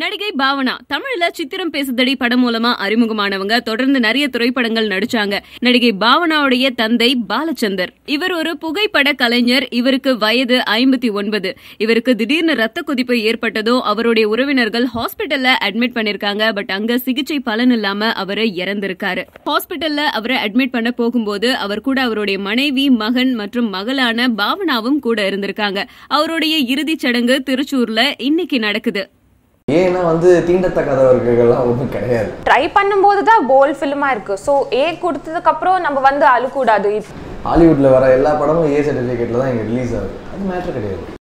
நடிகை பாவனா தமிழ்ல சித்திரம் பேசுதடி படம் மூலமா அறிமுகமானவங்க தொடர்ந்து நிறைய திரைப்படங்கள் நடிச்சாங்க நடிகை பாவனாவுடைய தந்தை பாலச்சந்தர் இவர் ஒரு புகைப்பட கலைஞர் இவருக்கு வயது ஐம்பத்தி ஒன்பது இவருக்கு திடீர்னு ரத்த கொதிப்பு ஏற்பட்டதோ அவருடைய உறவினர்கள் ஹாஸ்பிட்டல்ல அட்மிட் பண்ணிருக்காங்க பட் அங்க சிகிச்சை பலன் இல்லாம அவரு இறந்திருக்காரு ஹாஸ்பிட்டல்ல அவரை அட்மிட் பண்ண போகும்போது அவர் கூட அவருடைய மனைவி மகன் மற்றும் மகளான பாவனாவும் கூட இருந்திருக்காங்க அவருடைய இறுதிச் சடங்கு திருச்சூர்ல இன்னைக்கு நடக்குது ஏன்னா வந்து தீண்டத்தக்காதவர்கள்லாம் ஒன்றும் கிடையாது ட்ரை பண்ணும்போது தான் போல் ஃபிலிமாக இருக்குது ஸோ ஏ கொடுத்ததுக்கப்புறம் நம்ம வந்து அழுக்கூடாது ஹாலிவுட்டில் வர எல்லா படமும் ஏ சர்டிஃபிகேட்டில் தான் இங்கே ரிலீஸ் ஆகுது அது மேட்ரு கிடையாது